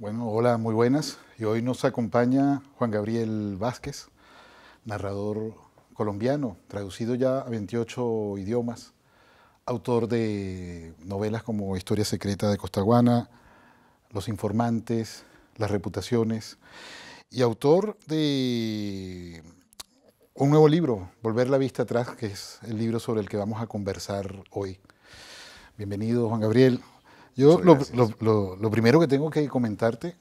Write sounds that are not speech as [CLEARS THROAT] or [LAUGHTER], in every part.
Bueno, hola, muy buenas. Y hoy nos acompaña Juan Gabriel Vázquez, narrador colombiano, traducido ya a 28 idiomas, autor de novelas como Historia Secreta de Costaguana, Los Informantes, Las Reputaciones, y autor de un nuevo libro, Volver la Vista Atrás, que es el libro sobre el que vamos a conversar hoy. Bienvenido, Juan Gabriel. Yo lo, primero que tengo que comentarte,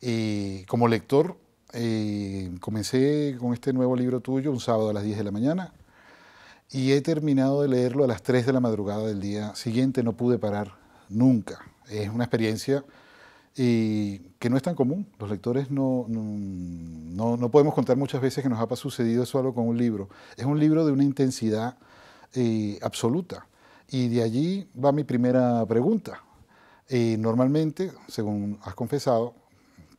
eh, como lector, eh, comencé con este nuevo libro tuyo un sábado a las 10 de la mañana y he terminado de leerlo a las 3 de la madrugada del día siguiente, no pude parar nunca. Es una experiencia eh, que no es tan común. Los lectores no, no, podemos contar muchas veces que nos ha sucedido eso algo con un libro. Es un libro de una intensidad absoluta. Y de allí va mi primera pregunta. normalmente, según has confesado,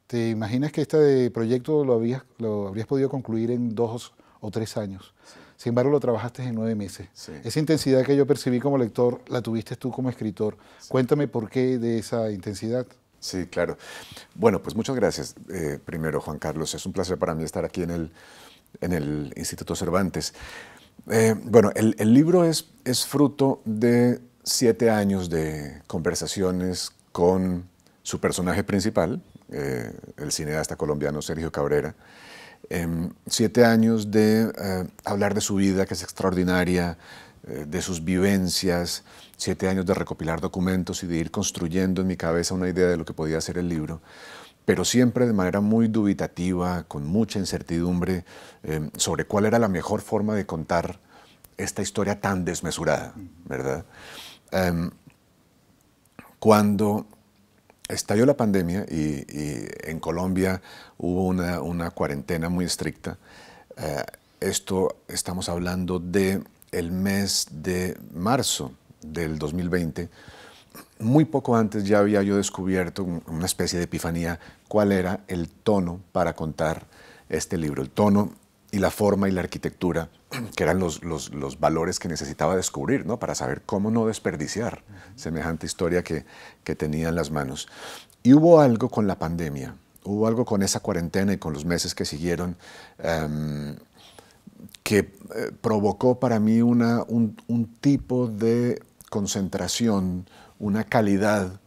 te imaginas que este proyecto lo, habías, lo habrías podido concluir en dos o tres años. Sin embargo, lo trabajaste en nueve meses. Esa intensidad que yo percibí como lector, la tuviste tú como escritor. Cuéntame por qué de esa intensidad. Sí, claro. Bueno, pues muchas gracias. Eh, primero, Juan Carlos, es un placer para mí estar aquí en el, en el Instituto Cervantes. Eh, bueno, el, libro es, fruto de siete años de conversaciones con su personaje principal, eh, el cineasta colombiano Sergio Cabrera. Em, siete años de eh, hablar de su vida, que es extraordinaria, de sus vivencias, siete años de recopilar documentos y de ir construyendo en mi cabeza una idea de lo que podía ser el libro pero siempre de manera muy dubitativa, con mucha incertidumbre eh, sobre cuál era la mejor forma de contar esta historia tan desmesurada, ¿verdad? Em, cuando estalló la pandemia y, en Colombia hubo una, cuarentena muy estricta, eh, esto estamos hablando de el mes de marzo del 2020, muy poco antes ya había yo descubierto una especie de epifanía cuál era el tono para contar este libro, el tono y la forma y la arquitectura, [CLEARS THROAT] que eran los, los, los valores que necesitaba descubrir, ¿no? Para saber cómo no desperdiciar semejante historia que, que tenía en las manos. Y hubo algo con la pandemia, hubo algo con esa cuarentena y con los meses que siguieron em, que eh, provocó para mí una, un, un, tipo de concentración, una calidad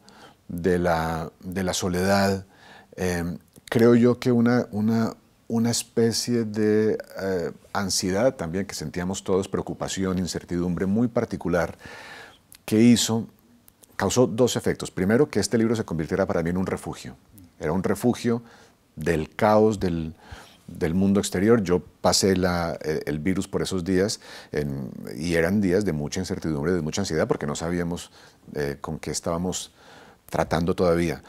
de la, de la soledad, Em, creo yo que una, especie de eh, ansiedad también que sentíamos todos, preocupación, incertidumbre muy particular, que hizo, causó dos efectos. Primero, que este libro se convirtiera para mí en un refugio. Era un refugio del caos, del, mundo exterior. Yo pasé eh, el virus por esos días y eran días de mucha incertidumbre, de mucha ansiedad, porque no sabíamos eh, con qué estábamos tratando todavía.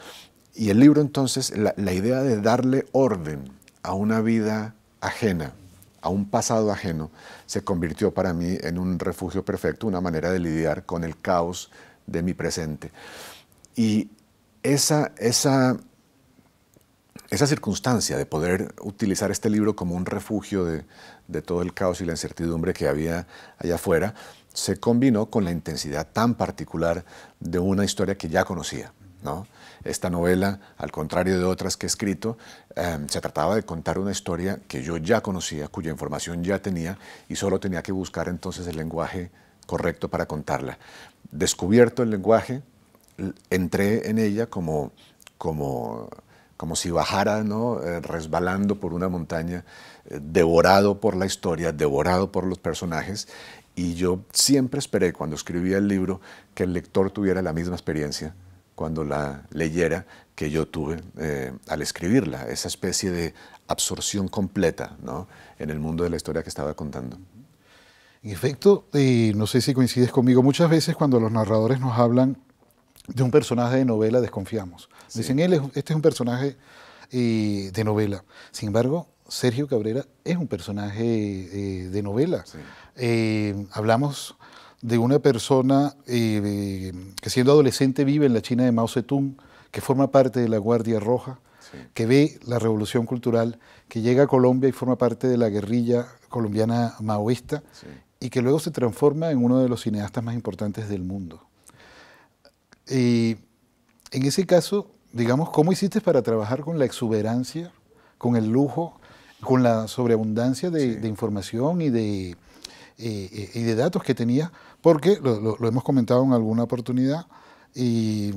Y el libro entonces, la, idea de darle orden a una vida ajena, a un pasado ajeno, se convirtió para mí en un refugio perfecto, una manera de lidiar con el caos de mi presente. Y esa, esa, esa circunstancia de poder utilizar este libro como un refugio de, de, todo el caos y la incertidumbre que había allá afuera, se combinó con la intensidad tan particular de una historia que ya conocía. ¿no? Esta novela, al contrario de otras que he escrito, em, se trataba de contar una historia que yo ya conocía, cuya información ya tenía y solo tenía que buscar entonces el lenguaje correcto para contarla. Descubierto el lenguaje, entré en ella como, como, si bajara, eh, resbalando por una montaña, eh, devorado por la historia, devorado por los personajes y yo siempre esperé cuando escribía el libro que el lector tuviera la misma experiencia cuando la leyera que yo tuve eh, al escribirla, esa especie de absorción completa ¿no? en el mundo de la historia que estaba contando. En efecto, no sé si coincides conmigo, muchas veces cuando los narradores nos hablan de un personaje de novela desconfiamos. Dicen, él es, este es un personaje eh, de novela. Sin embargo, Sergio Cabrera es un personaje eh, de novela. hablamos de una persona eh, que siendo adolescente vive en la China de Mao Zedong, que forma parte de la Guardia Roja, que ve la revolución cultural, que llega a Colombia y forma parte de la guerrilla colombiana maoísta y que luego se transforma en uno de los cineastas más importantes del mundo. Eh, en ese caso, digamos, ¿cómo hiciste para trabajar con la exuberancia, con el lujo, con la sobreabundancia de información y de, y de datos que tenía, porque lo, hemos comentado en alguna oportunidad, y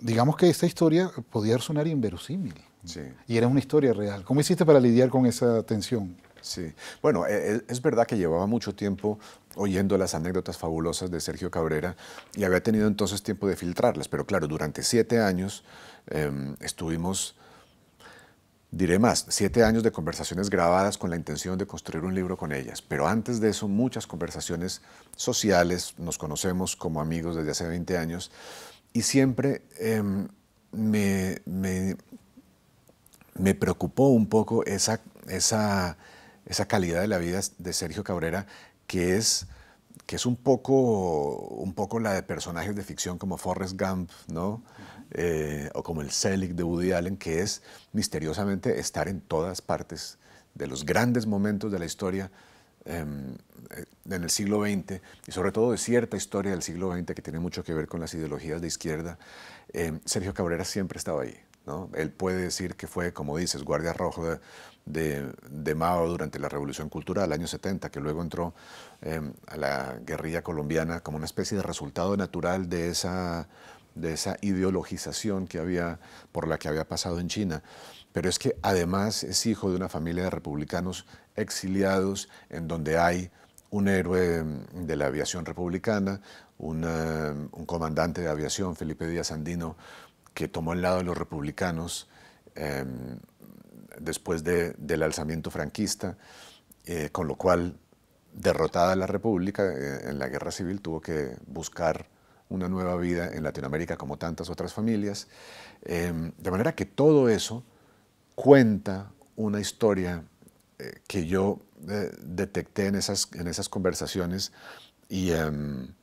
digamos que esta historia podía sonar inverosímil. Sí. Y era una historia real. ¿Cómo hiciste para lidiar con esa tensión? Sí, bueno, e, e, es verdad que llevaba mucho tiempo oyendo las anécdotas fabulosas de Sergio Cabrera y había tenido entonces tiempo de filtrarlas, pero claro, durante siete años em, estuvimos Diré más, siete años de conversaciones grabadas con la intención de construir un libro con ellas, pero antes de eso muchas conversaciones sociales, nos conocemos como amigos desde hace 20 años y siempre em, me, me, me, preocupó un poco esa, esa, esa, calidad de la vida de Sergio Cabrera, que es, que es un, poco, un poco la de personajes de ficción como Forrest Gump, ¿no? Eh, o como el Selig de Woody Allen, que es misteriosamente estar en todas partes de los grandes momentos de la historia em, eh, en el siglo XX y sobre todo de cierta historia del siglo XX que tiene mucho que ver con las ideologías de izquierda. Em, Sergio Cabrera siempre estaba ahí. ¿no? Él puede decir que fue, como dices, guardia rojo de, de, Mao durante la Revolución Cultural, del año 70, que luego entró em, a la guerrilla colombiana como una especie de resultado natural de esa de esa ideologización que había, por la que había pasado en China. Pero es que además es hijo de una familia de republicanos exiliados en donde hay un héroe de la aviación republicana, un comandante de aviación, Felipe Díaz Andino, que tomó el lado de los republicanos em, después del alzamiento franquista, eh, con lo cual, derrotada la República eh, en la guerra civil, tuvo que buscar una nueva vida en Latinoamérica como tantas otras familias. Em, de manera que todo eso cuenta una historia eh, que yo eh, detecté en esas, en esas conversaciones em,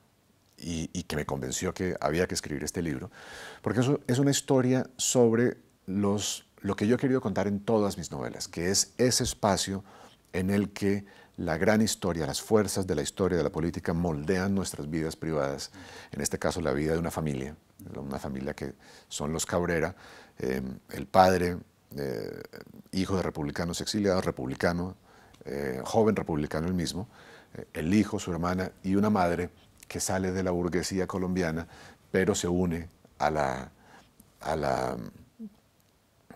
y, que me convenció que había que escribir este libro, porque eso es una historia sobre los, lo que yo he querido contar en todas mis novelas, que es ese espacio en el que la gran historia, las fuerzas de la historia de la política moldean nuestras vidas privadas, en este caso la vida de una familia, una familia que son los Cabrera, eh, el padre, eh, hijo de republicanos exiliados, republicano, eh, joven republicano el mismo, el hijo, su hermana y una madre que sale de la burguesía colombiana, pero se une a la, a la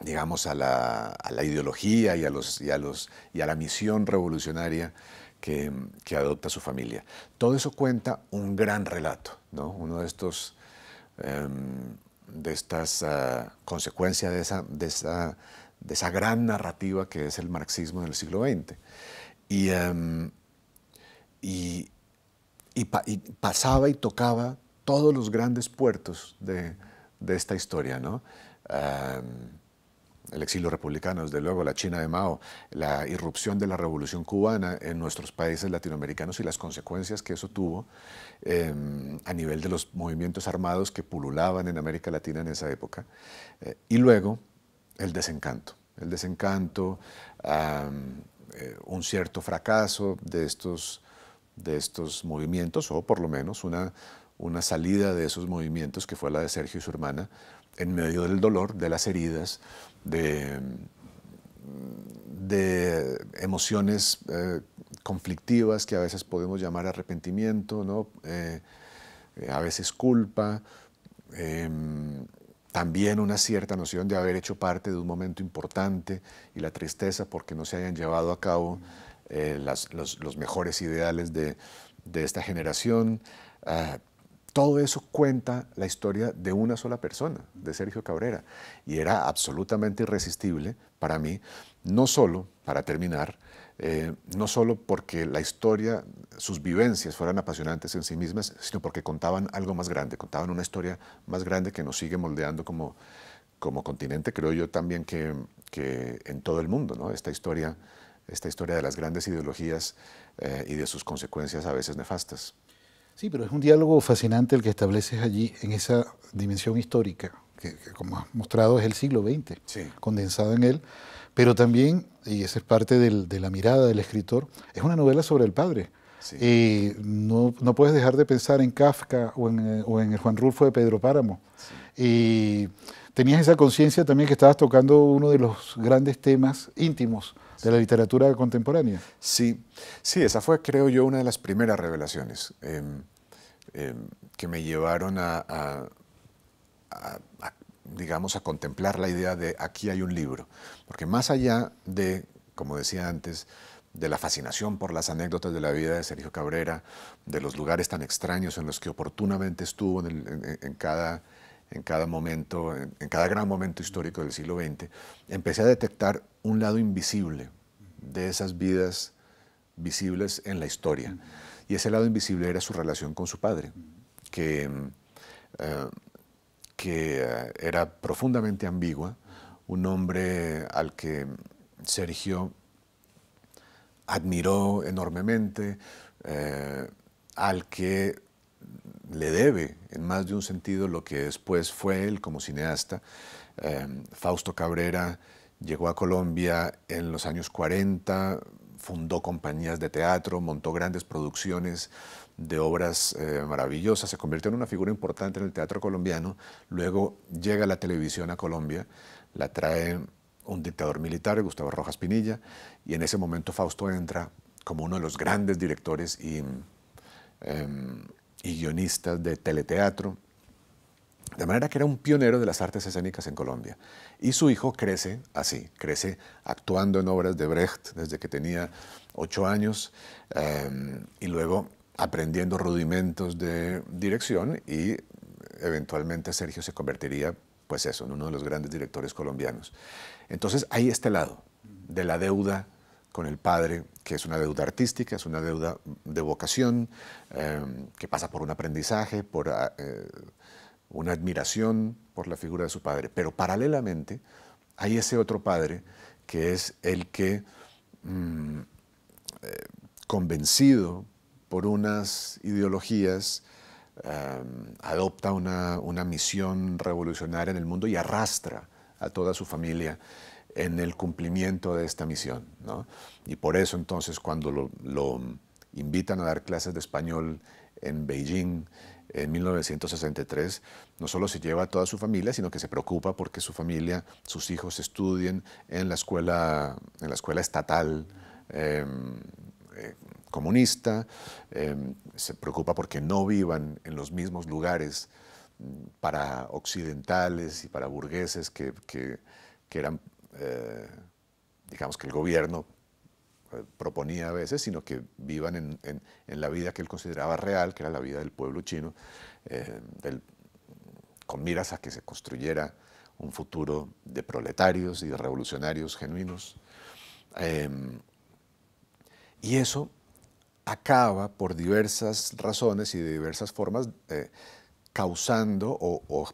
digamos, a la, a la ideología y a, los, y, a los, y a la misión revolucionaria que, que, adopta su familia. Todo eso cuenta un gran relato, ¿no? Uno de estos... Em, de estas ah, consecuencias de esa, de, esa, de esa gran narrativa que es el marxismo del siglo XX. Y, em, y, pasaba y tocaba todos los grandes puertos de, de esta historia, ¿no? Em, el exilio republicano, desde luego la China de Mao, la irrupción de la revolución cubana en nuestros países latinoamericanos y las consecuencias que eso tuvo em, a nivel de los movimientos armados que pululaban en América Latina en esa época. Eh, y luego el desencanto, el desencanto, eh, un cierto fracaso de estos, de estos movimientos, o por lo menos una, una salida de esos movimientos que fue la de Sergio y su hermana en medio del dolor, de las heridas, de, emociones eh, conflictivas que a veces podemos llamar arrepentimiento, ¿no? Eh, eh, a veces culpa, em, también una cierta noción de haber hecho parte de un momento importante y la tristeza porque no se hayan llevado a cabo los, mejores ideales de, esta generación. Ah, todo eso cuenta la historia de una sola persona, de Sergio Cabrera. Y era absolutamente irresistible para mí, no solo, para terminar, eh, no solo porque la historia, sus vivencias fueran apasionantes en sí mismas, sino porque contaban algo más grande, contaban una historia más grande que nos sigue moldeando como, continente, creo yo también que, en todo el mundo, Esta historia, esta historia de las grandes ideologías eh, y de sus consecuencias a veces nefastas. Sí, pero es un diálogo fascinante el que estableces allí en esa dimensión histórica, que, como has mostrado es el siglo XX, condensado en él, pero también, y esa es parte de la mirada del escritor, es una novela sobre el padre. Eh, no, puedes dejar de pensar en Kafka o en, eh, el Juan Rulfo de Pedro Páramo. Sí. Y eh, tenías esa conciencia también que estabas tocando uno de los grandes temas íntimos de la literatura contemporánea. Sí, sí, esa fue, creo yo, una de las primeras revelaciones em, em, que me llevaron a, digamos, a contemplar la idea de aquí hay un libro. Porque más allá de, como decía antes, de la fascinación por las anécdotas de la vida de Sergio Cabrera, de los lugares tan extraños en los que oportunamente estuvo en, en, en cada en cada momento, en, cada gran momento histórico del siglo XX, empecé a detectar un lado invisible de esas vidas visibles en la historia. Y ese lado invisible era su relación con su padre, que, eh, que eh, era profundamente ambigua, un hombre al que Sergio admiró enormemente, eh, al que le debe en más de un sentido lo que después fue él como cineasta. Em, Fausto Cabrera llegó a Colombia en los años 40, fundó compañías de teatro, montó grandes producciones de obras eh, maravillosas, se convirtió en una figura importante en el teatro colombiano, luego llega la televisión a Colombia, la trae un dictador militar, Gustavo Rojas Pinilla, y en ese momento Fausto entra como uno de los grandes directores y em, y guionistas de teleteatro. De manera que era un pionero de las artes escénicas en Colombia. Y su hijo crece así, crece actuando en obras de Brecht desde que tenía ocho años em, y luego aprendiendo rudimentos de dirección y eventualmente Sergio se convertiría, pues eso, en uno de los grandes directores colombianos. Entonces hay este lado de la deuda con el padre que es una deuda artística, es una deuda de vocación, em, que pasa por un aprendizaje, por ah, eh, una admiración por la figura de su padre. Pero paralelamente hay ese otro padre que es el que, mm, eh, convencido por unas ideologías, em, adopta una, una misión revolucionaria en el mundo y arrastra a toda su familia en el cumplimiento de esta misión. ¿no? Y por eso entonces cuando lo, invitan a dar clases de español en Beijing en 1963, no solo se lleva a toda su familia, sino que se preocupa porque su familia, sus hijos estudien en la escuela, en la escuela estatal. Em, eh, comunista, em, se preocupa porque no vivan en los mismos lugares mm, para occidentales y para burgueses que, que, que eran eh, digamos que el gobierno eh, proponía a veces, sino que vivan en, la vida que él consideraba real, que era la vida del pueblo chino, eh, con miras a que se construyera un futuro de proletarios y de revolucionarios genuinos. Em, y eso acaba por diversas razones y de diversas formas causando o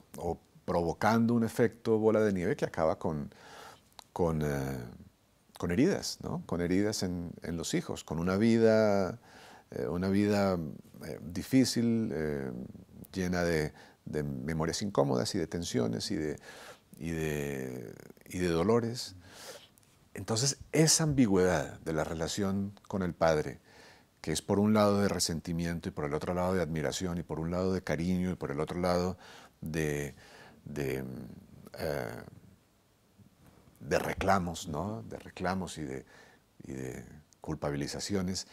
provocando un efecto bola de nieve que acaba con eh, con, heridas, con heridas en, los hijos, con una vida, eh, una vida eh, difícil, llena de, memorias incómodas y de tensiones y de, y de, dolores. Entonces, esa ambigüedad de la relación con el padre, que es por un lado de resentimiento y por el otro lado de admiración y por un lado de cariño y por el otro lado de, de reclamos, ¿no? de reclamos y de, culpabilizaciones.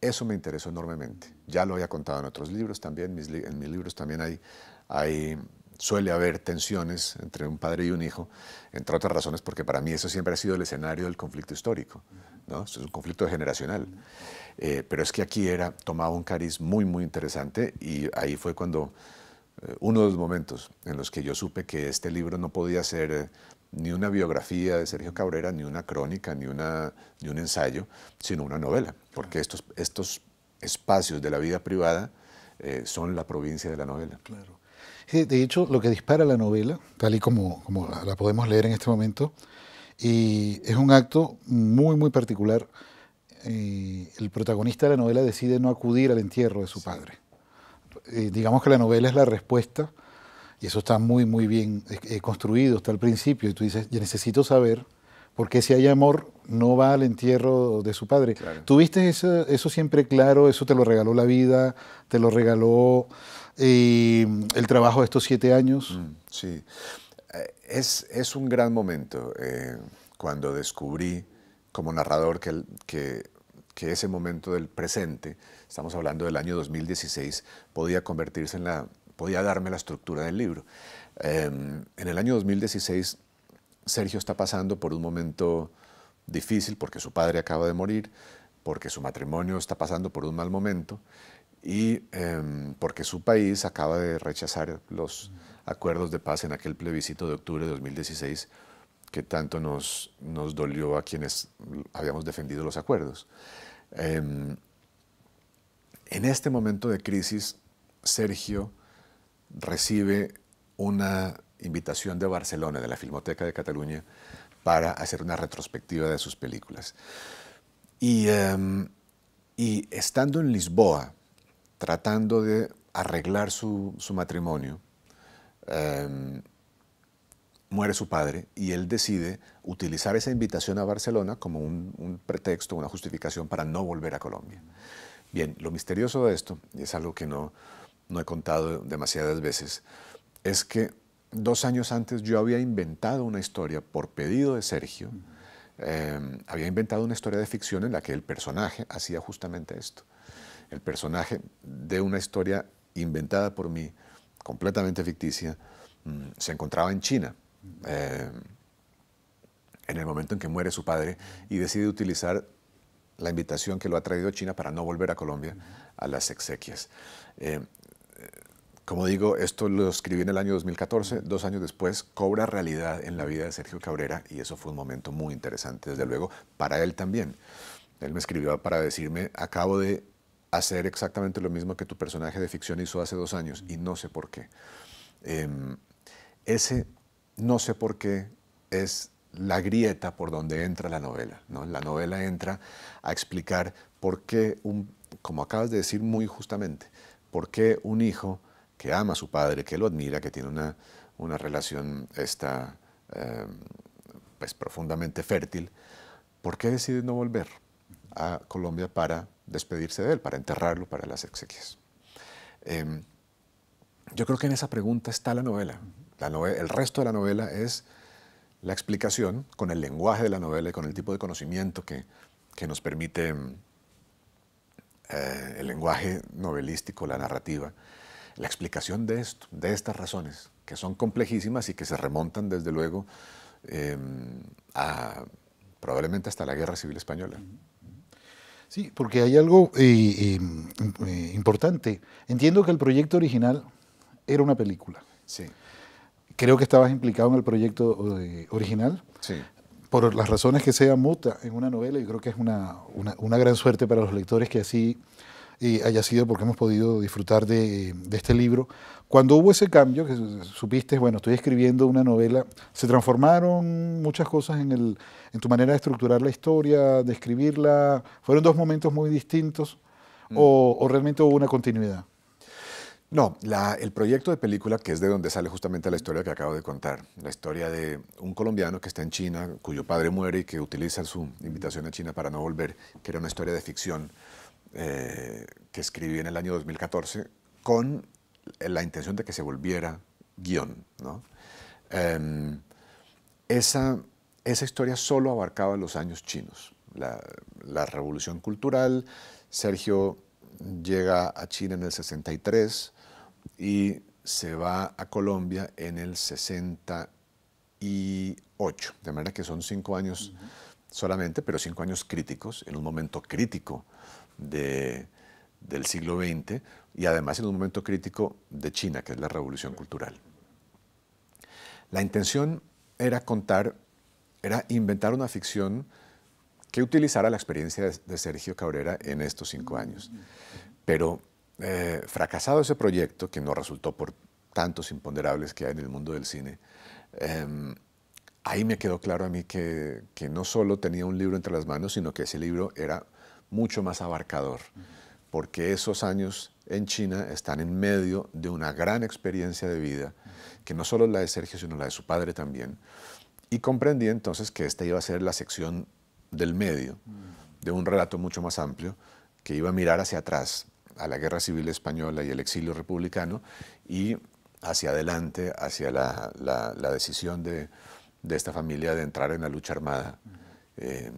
Eso me interesó enormemente. Ya lo había contado en otros libros también, en mis libros también hay, hay, suele haber tensiones entre un padre y un hijo, entre otras razones porque para mí eso siempre ha sido el escenario del conflicto histórico. ¿no? es un conflicto generacional. Eh, pero es que aquí era, tomaba un cariz muy, muy interesante y ahí fue cuando eh, uno de los momentos en los que yo supe que este libro no podía ser eh, ni una biografía de Sergio Cabrera, ni una crónica, ni, una, un ensayo, sino una novela, porque estos, estos espacios de la vida privada eh, son la provincia de la novela. Claro. De hecho, lo que dispara la novela, tal y como, como la podemos leer en este momento, y es un acto muy, muy particular. Eh, el protagonista de la novela decide no acudir al entierro de su padre. Eh, digamos que la novela es la respuesta y eso está muy, muy bien eh, eh, construido, está al principio. Y tú dices, yo necesito saber por qué si hay amor no va al entierro de su padre. ¿Tuviste eso, siempre claro? ¿Eso te lo regaló la vida? ¿Te lo regaló eh, el trabajo de estos siete años? Mm, sí. Es, es, un gran momento cuando descubrí como narrador que, que, que, ese momento del presente, estamos hablando del año 2016, podía convertirse en la podía darme la estructura del libro. Em, en el año 2016, Sergio está pasando por un momento difícil porque su padre acaba de morir, porque su matrimonio está pasando por un mal momento y em, porque su país acaba de rechazar los acuerdos de paz en aquel plebiscito de octubre de 2016 que tanto nos, nos dolió a quienes habíamos defendido los acuerdos. Em, en este momento de crisis, Sergio recibe una invitación de Barcelona, de la Filmoteca de Cataluña, para hacer una retrospectiva de sus películas. Y, em, estando en Lisboa, tratando de arreglar su, matrimonio, em, muere su padre y él decide utilizar esa invitación a Barcelona como un, pretexto, una justificación para no volver a Colombia. Bien, lo misterioso de esto, es algo que no, no he contado demasiadas veces, es que dos años antes yo había inventado una historia por pedido de Sergio, em, había inventado una historia de ficción en la que el personaje hacía justamente esto. El personaje de una historia inventada por mí, completamente ficticia, mm, se encontraba en China. Em, en el momento en que muere su padre y decide utilizar la invitación que lo ha traído China para no volver a Colombia a las exequias. Em, como digo, esto lo escribí en el año 2014, dos años después cobra realidad en la vida de Sergio Cabrera y eso fue un momento muy interesante, desde luego, para él también. Él me escribió para decirme, acabo de hacer exactamente lo mismo que tu personaje de ficción hizo hace dos años y no sé por qué. Em, ese no sé por qué es la grieta por donde entra la novela. La novela entra a explicar por qué, un, como acabas de decir muy justamente, ¿Por qué un hijo que ama a su padre, que lo admira, que tiene una, relación esta, em, pues profundamente fértil, por qué decide no volver a Colombia para despedirse de él, para enterrarlo, para las exequias? Em, yo creo que en esa pregunta está la novela. La El resto de la novela es la explicación con el lenguaje de la novela y con el tipo de conocimiento que, que nos permite em, eh, el lenguaje novelístico, la narrativa, la explicación de esto, de estas razones, que son complejísimas y que se remontan desde luego em, probablemente hasta la Guerra Civil Española. Sí, porque hay algo eh, eh, importante. Entiendo que el proyecto original era una película. Sí. Creo que estabas implicado en el proyecto original. Sí por las razones que sea, muta en una novela. y creo que es una, gran suerte para los lectores que así eh, haya sido porque hemos podido disfrutar de, este libro. Cuando hubo ese cambio, que supiste, bueno, estoy escribiendo una novela, se transformaron muchas cosas en, tu manera de estructurar la historia, de escribirla. Fueron dos momentos muy distintos mm. o realmente hubo una continuidad. No, el proyecto de película, que es de donde sale justamente la historia que acabo de contar, la historia de un colombiano que está en China, cuyo padre muere y que utiliza su invitación a China para no volver, que era una historia de ficción eh, que escribí en el año 2014 con la intención de que se volviera guión. Em, esa, historia solo abarcaba los años chinos, la, la revolución cultural. Sergio llega a China en el 63 y se va a Colombia en el 68. De manera que son cinco años solamente, pero cinco años críticos, en un momento crítico del siglo XX y además en un momento crítico de China, que es la revolución cultural. La intención era contar, era inventar una ficción que utilizara la experiencia de, Sergio Cabrera en estos cinco años. Pero eh, fracasado ese proyecto, que no resultó por tantos imponderables que hay en el mundo del cine, em, ahí me quedó claro a mí que, que, no solo tenía un libro entre las manos, sino que ese libro era mucho más abarcador, porque esos años en China están en medio de una gran experiencia de vida, que no solo la de Sergio, sino la de su padre también. Y comprendí entonces que esta iba a ser la sección del medio, de un relato mucho más amplio, que iba a mirar hacia atrás a la Guerra Civil Española y el exilio republicano y hacia adelante, hacia la, decisión de, esta familia de entrar en la lucha armada eh,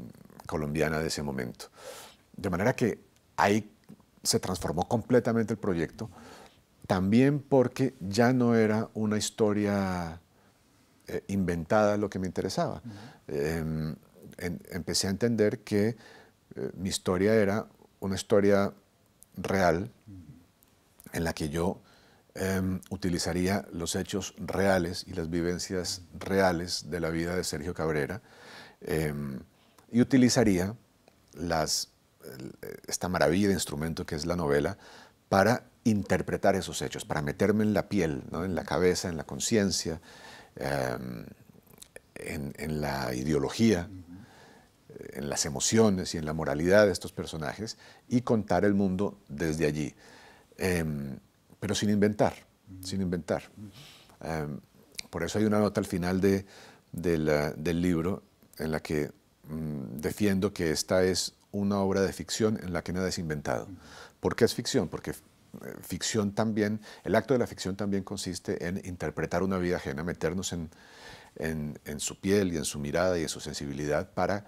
colombiana de ese momento. De manera que ahí se transformó completamente el proyecto, también porque ya no era una historia eh, inventada lo que me interesaba. Em, empecé a entender que eh, mi historia era una historia real en la que yo em, utilizaría los hechos reales y las vivencias reales de la vida de Sergio Cabrera em, y utilizaría esta maravilla de instrumento que es la novela para interpretar esos hechos, para meterme en la piel, en la cabeza, en la conciencia, em, en, la ideología en las emociones y en la moralidad de estos personajes y contar el mundo desde allí, em, pero sin inventar, sin inventar. Em, por eso hay una nota al final de, del libro en la que mm, defiendo que esta es una obra de ficción en la que nada es inventado. ¿Por qué es ficción? Porque eh, ficción también, el acto de la ficción también consiste en interpretar una vida ajena, meternos en, en su piel y en su mirada y en su sensibilidad para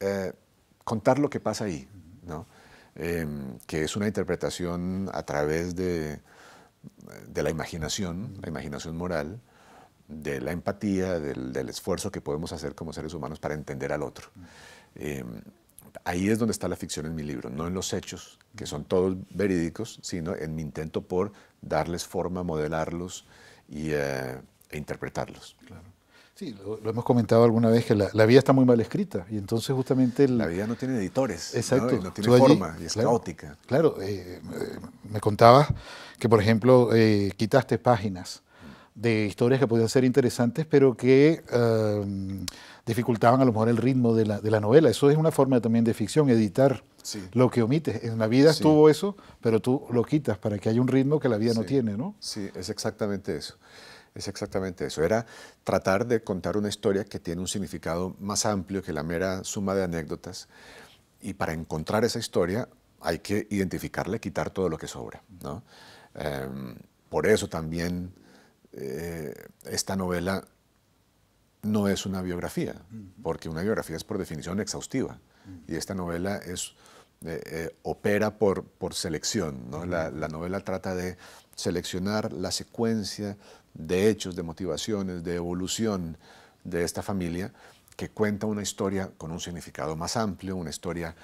eh, contar lo que pasa ahí, em, que es una interpretación a través de, la imaginación, la imaginación moral, de la empatía, del, esfuerzo que podemos hacer como seres humanos para entender al otro. Em, ahí es donde está la ficción en mi libro, no en los hechos, que son todos verídicos, sino en mi intento por darles forma, modelarlos y, eh, e interpretarlos. Claro. Sí, lo, hemos comentado alguna vez que la, vida está muy mal escrita y entonces justamente... la vida no tiene editores, ¿no? tiene forma y es caótica. Claro, eh, eh, me contabas que por ejemplo eh, quitaste páginas de historias que podían ser interesantes pero que em, dificultaban a lo mejor el ritmo de la, novela. Eso es una forma también de ficción, editar lo que omites. En la vida estuvo eso, pero tú lo quitas para que haya un ritmo que la vida no tiene, ¿no? Sí, es exactamente eso. Es exactamente eso. Era tratar de contar una historia que tiene un significado más amplio que la mera suma de anécdotas. Y para encontrar esa historia hay que identificarla y quitar todo lo que sobra. Em, por eso también eh, esta novela no es una biografía, porque una biografía es por definición exhaustiva. Y esta novela es eh, eh, opera por, por selección. la, novela trata de seleccionar la secuencia de hechos, de motivaciones, de evolución de esta familia que cuenta una historia con un significado más amplio, una historia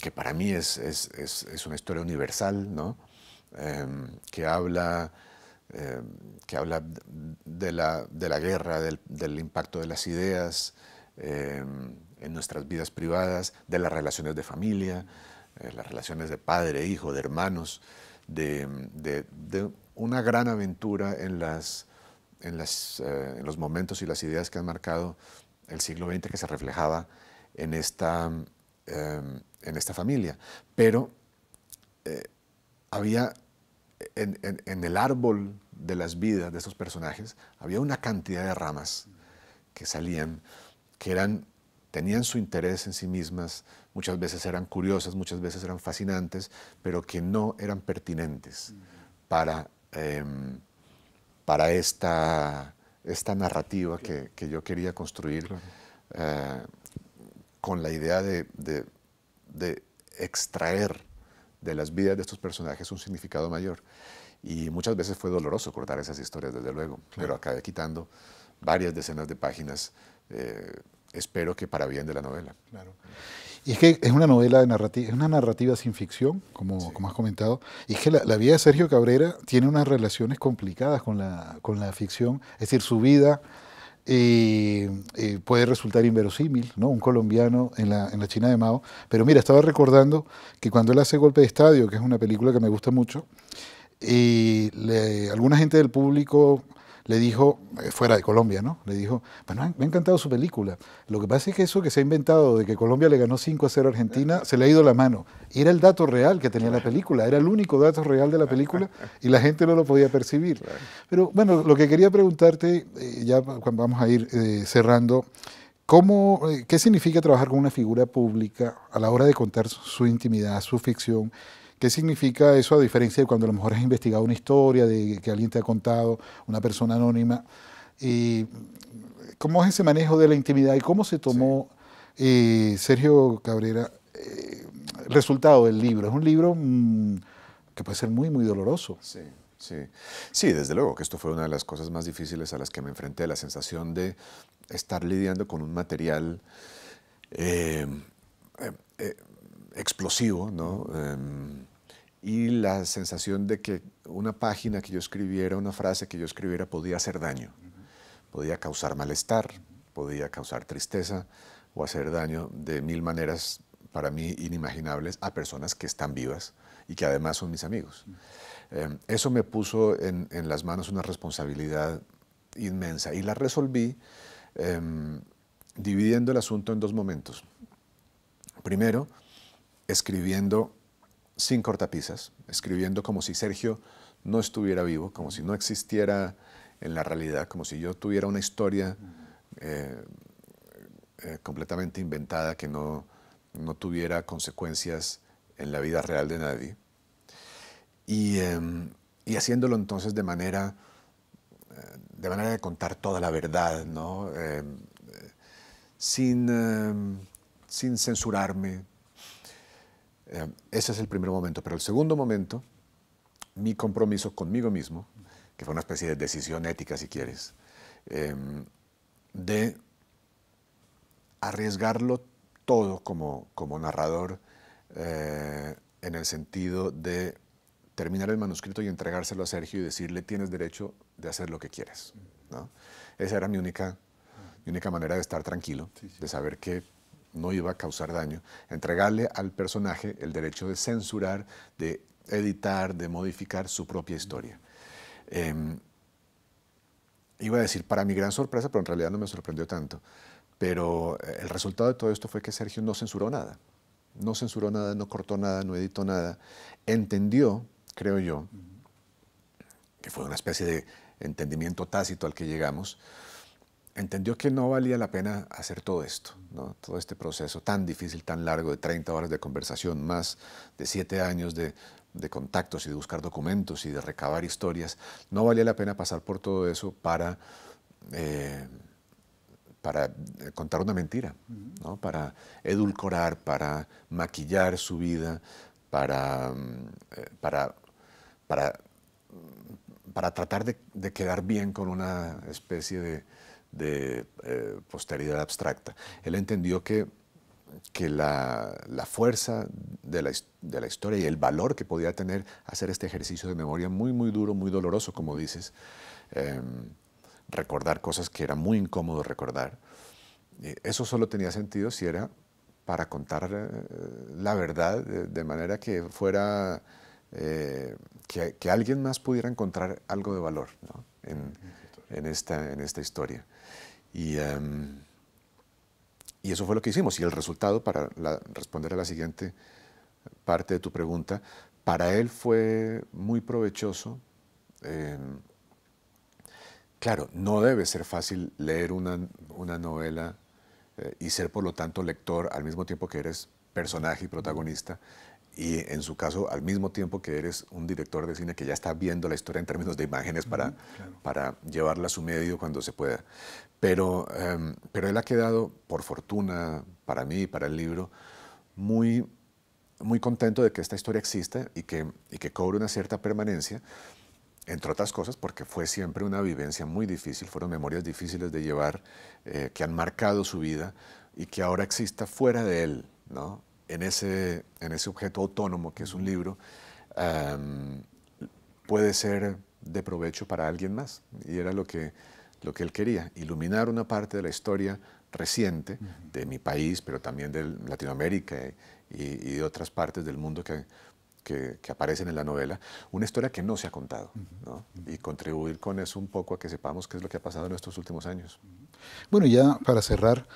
que para mí es, es, una historia universal, ¿no? Em, que habla, em, que habla de, la, guerra, del, impacto de las ideas, em, en nuestras vidas privadas, de las relaciones de familia, eh, las relaciones de padre, hijo, de hermanos, de, una gran aventura en, las, en, las, eh, los momentos y las ideas que han marcado el siglo XX que se reflejaba en esta, eh, en esta familia. Pero había en, en, el árbol de las vidas de estos personajes, había una cantidad de ramas que salían, que eran tenían su interés en sí mismas, muchas veces eran curiosas, muchas veces eran fascinantes, pero que no eran pertinentes para, em, para esta, esta narrativa que, que yo quería construir eh, con la idea de, de, extraer de las vidas de estos personajes un significado mayor. Y muchas veces fue doloroso cortar esas historias, desde luego, pero acabé quitando varias decenas de páginas eh, espero que para bien de la novela. Claro. Y es que es una novela de narrativa, es una narrativa sin ficción, como, como has comentado. Y es que la, vida de Sergio Cabrera tiene unas relaciones complicadas con la, con la ficción. Es decir, su vida eh, eh, puede resultar inverosímil, ¿no? Un colombiano en la, en la China de Mao. Pero mira, estaba recordando que cuando él hace Golpe de Estadio, que es una película que me gusta mucho, y eh, alguna gente del público le dijo, eh, fuera de Colombia, ¿no? Le dijo, bueno, me ha encantado su película. Lo que pasa es que eso que se ha inventado de que Colombia le ganó 5 a 0 a Argentina, se le ha ido la mano. era el dato real que tenía la película, era el único dato real de la película y la gente no lo podía percibir. Pero bueno, lo que quería preguntarte, eh, ya ya vamos a ir eh, cerrando, ¿Cómo, ¿Qué significa trabajar con una figura pública a la hora de contar su intimidad, su ficción? ¿Qué significa eso a diferencia de cuando a lo mejor has investigado una historia, de que alguien te ha contado, una persona anónima? Y, ¿Cómo es ese manejo de la intimidad y cómo se tomó eh, Sergio Cabrera el eh, resultado del libro? Es un libro mm, que puede ser muy, muy doloroso. Sí. Sí. sí, desde luego que esto fue una de las cosas más difíciles a las que me enfrenté, la sensación de estar lidiando con un material eh, explosivo, ¿no? Em, y la sensación de que una página que yo escribiera, una frase que yo escribiera podía hacer daño, podía causar malestar, podía causar tristeza o hacer daño de mil maneras para mí inimaginables a personas que están vivas y que además son mis amigos. Em, eso me puso en, las manos una responsabilidad inmensa y la resolví em, dividiendo el asunto en dos momentos. Primero, escribiendo sin cortapisas, escribiendo como si Sergio no estuviera vivo, como si no existiera en la realidad, como si yo tuviera una historia eh, eh, completamente inventada que no, tuviera consecuencias en la vida real de nadie. Y, em, haciéndolo entonces de manera, eh, de manera de contar toda la verdad, em, sin, em, sin censurarme, eh, ese es el primer momento. Pero el segundo momento, mi compromiso conmigo mismo, que fue una especie de decisión ética, si quieres, em, de arriesgarlo todo como, como narrador eh, en el sentido de terminar el manuscrito y entregárselo a Sergio y decirle tienes derecho de hacer lo que quieres. ¿no? Esa era mi única, única manera de estar tranquilo, de saber que no iba a causar daño, entregarle al personaje el derecho de censurar, de editar, de modificar su propia historia. Em, iba a decir, para mi gran sorpresa, pero en realidad no me sorprendió tanto, pero eh, el resultado de todo esto fue que Sergio no censuró nada, no censuró nada, no cortó nada, no editó nada, entendió, creo yo, que fue una especie de entendimiento tácito al que llegamos, entendió que no valía la pena hacer todo esto, ¿no? todo este proceso tan difícil, tan largo, de 30 horas de conversación, más de 7 años de, contactos y de buscar documentos y de recabar historias, no valía la pena pasar por todo eso para, eh, para eh, contar una mentira, para edulcorar, para maquillar su vida, para, mm, eh, para, para, mm, tratar de quedar bien con una especie de de eh, posteridad abstracta. Él entendió que, que la, fuerza de la, historia y el valor que podía tener hacer este ejercicio de memoria muy, muy duro, muy doloroso, como dices, em, recordar cosas que era muy incómodo recordar. Eh, eso solo tenía sentido si era para contar eh, la verdad de, manera que fuera que, alguien más pudiera encontrar algo de valor en, esta, en esta historia. Em, y, eso fue lo que hicimos. Y el resultado, para responder a la siguiente parte de tu pregunta, para él fue muy provechoso. Em, claro, no debe ser fácil leer una, novela eh, y ser por lo tanto lector al mismo tiempo que eres personaje y protagonista y en su caso, al mismo tiempo que eres un director de cine que ya está viendo la historia en términos de imágenes para, para llevarla a su medio cuando se pueda. Pero, em, pero él ha quedado, por fortuna, para mí y para el libro, muy, muy contento de que esta historia exista y que, y que cobre una cierta permanencia, entre otras cosas porque fue siempre una vivencia muy difícil, fueron memorias difíciles de llevar, eh, que han marcado su vida y que ahora exista fuera de él, ¿no? en ese, en ese objeto autónomo que es un libro puede ser de provecho para alguien más. Y era lo que, lo que él quería, iluminar una parte de la historia reciente de mi país, pero también de Latinoamérica y, de otras partes del mundo que, aparecen en la novela, una historia que no se ha contado, y contribuir con eso un poco a que sepamos qué es lo que ha pasado en estos últimos años. Bueno, ya para cerrar,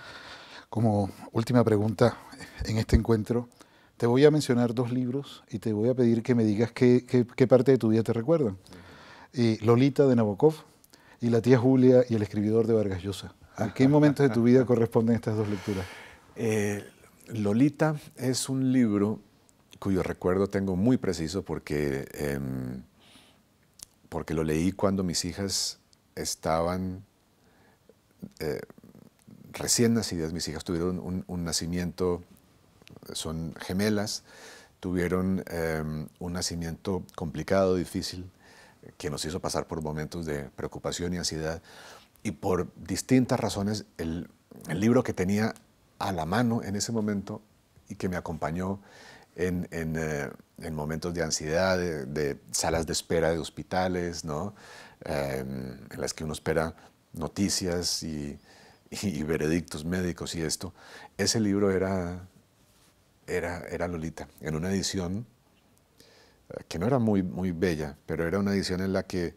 como última pregunta en este encuentro, te voy a mencionar dos libros y te voy a pedir que me digas qué, parte de tu vida te recuerdan. Lolita de Nabokov y La tía Julia y El escribidor de Vargas Llosa. ¿A qué momentos de tu vida corresponden estas dos lecturas? [LAUGHS] Eh, Lolita es un libro cuyo recuerdo tengo muy preciso porque, em, porque lo leí cuando mis hijas estaban eh, recién nacidas, mis hijas tuvieron un, nacimiento, son gemelas, tuvieron em, un nacimiento complicado, difícil, que nos hizo pasar por momentos de preocupación y ansiedad. Y por distintas razones, el, libro que tenía a la mano en ese momento y que me acompañó en, eh, momentos de ansiedad, de, salas de espera de hospitales, ¿no? Em, en las que uno espera noticias y [LAUGHS] y veredictos médicos y esto, ese libro era, era, era Lolita, en una edición eh, que no era muy, muy bella, pero era una edición en la que,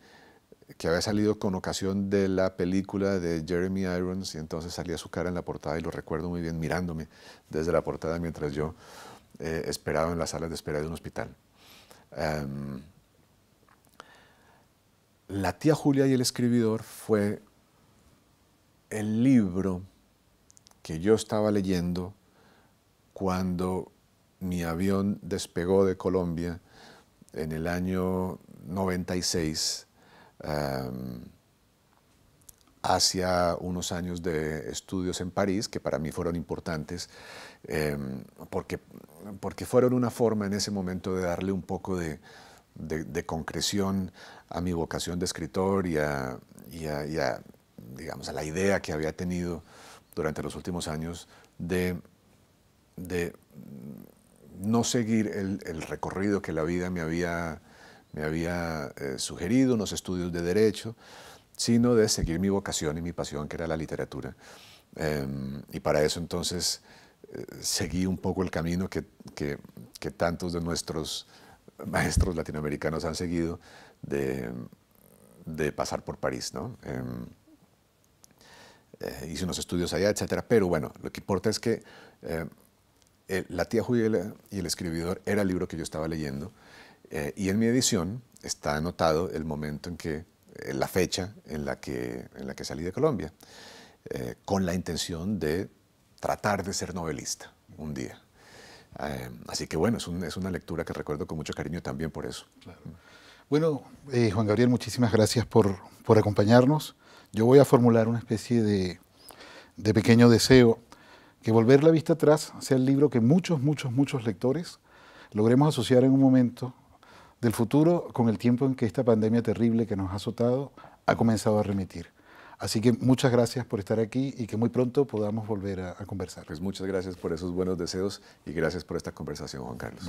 que había salido con ocasión de la película de Jeremy Irons y entonces salía su cara en la portada y lo recuerdo muy bien mirándome desde la portada mientras yo eh, esperaba en las salas de espera de un hospital. Em, la tía Julia y el escribidor fue el libro que yo estaba leyendo cuando mi avión despegó de Colombia en el año 96 em, hacia unos años de estudios en París, que para mí fueron importantes, em, porque, porque fueron una forma en ese momento de darle un poco de, concreción a mi vocación de escritor y a, digamos, a la idea que había tenido durante los últimos años de, no seguir el, recorrido que la vida me había, me había eh, sugerido, unos estudios de derecho, sino de seguir mi vocación y mi pasión, que era la literatura. Em, y para eso entonces eh, seguí un poco el camino que, que, tantos de nuestros maestros latinoamericanos han seguido de, de pasar por París. ¿no? Em, hizo eh, hice unos estudios allá, etcétera. Pero bueno, lo que importa es que eh, La tía Julia y el escribidor era el libro que yo estaba leyendo eh, y en mi edición está anotado el momento en que, la fecha en la que, en la que salí de Colombia, con la intención de tratar de ser novelista un día. así que bueno, es, una lectura que recuerdo con mucho cariño también por eso. Bueno, Juan Gabriel, muchísimas gracias por, por acompañarnos yo voy a formular una especie de, pequeño deseo, que volver la vista atrás sea el libro que muchos, muchos, muchos lectores logremos asociar en un momento del futuro con el tiempo en que esta pandemia terrible que nos ha azotado ha comenzado a remitir. Así que muchas gracias por estar aquí y que muy pronto podamos volver a, conversar. Pues muchas gracias por esos buenos deseos y gracias por esta conversación, Juan Carlos.